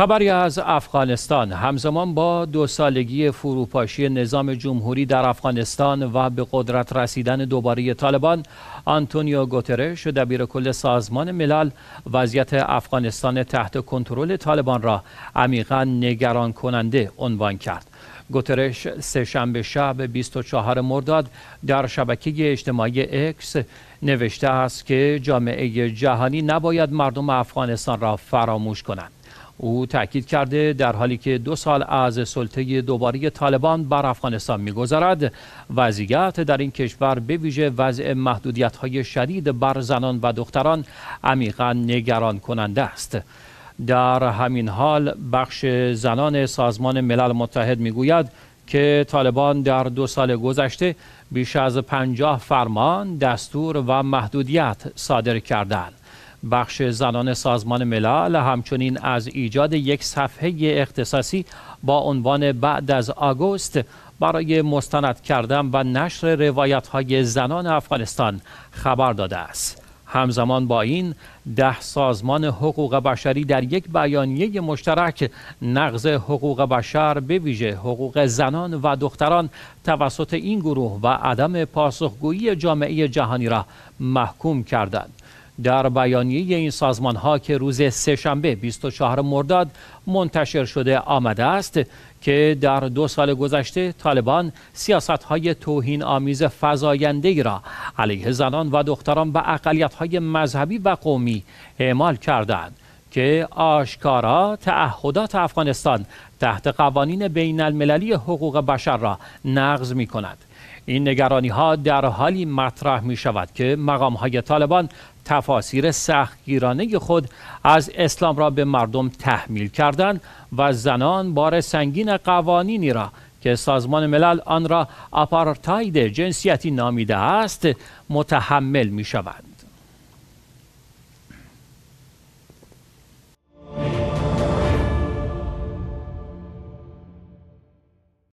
خبری از افغانستان همزمان با دو سالگی فروپاشی نظام جمهوری در افغانستان و به قدرت رسیدن دوباره طالبان آنتونیو گوترش دبیر کل سازمان ملل وضعیت افغانستان تحت کنترل طالبان را عمیقا نگران کننده عنوان کرد گوترش سهشنبه شب 24 مرداد در شبکه اجتماعی اکس نوشته است که جامعه جهانی نباید مردم افغانستان را فراموش کنند او تأکید کرده در حالی که دو سال از سلطه دوباره طالبان بر افغانستان میگذرد وضعیت در این کشور به ویژه وضع محدودیت های شدید بر زنان و دختران عمیقا نگران کننده است در همین حال بخش زنان سازمان ملل متحد میگوید که طالبان در دو سال گذشته بیش از پنجاه فرمان، دستور و محدودیت صادر کردند. بخش زنان سازمان ملل همچنین از ایجاد یک صفحه اختصاصی با عنوان بعد از آگوست برای مستند کردن و نشر روایت های زنان افغانستان خبر داده است. همزمان با این ده سازمان حقوق بشری در یک بیانیه مشترک نقض حقوق بشر به ویژه حقوق زنان و دختران توسط این گروه و عدم پاسخگویی جامعه جهانی را محکوم کردند. در بیانیه این سازمان ها که روز سهشنبه 24 مرداد منتشر شده آمده است که در دو سال گذشته طالبان سیاست های توهین آمیز فزاینده را علیه زنان و دختران و اقلیت های مذهبی و قومی اعمال کردند که آشکارا تعهدات افغانستان تحت قوانین بین المللی حقوق بشر را نقض می کند. این نگرانی ها در حالی مطرح می شود که مقام های طالبان تفاسیر سختگیرانه خود از اسلام را به مردم تحمیل کردند و زنان بار سنگین قوانینی را که سازمان ملل آن را آپارتاید جنسیتی نامیده است متحمل می شوند.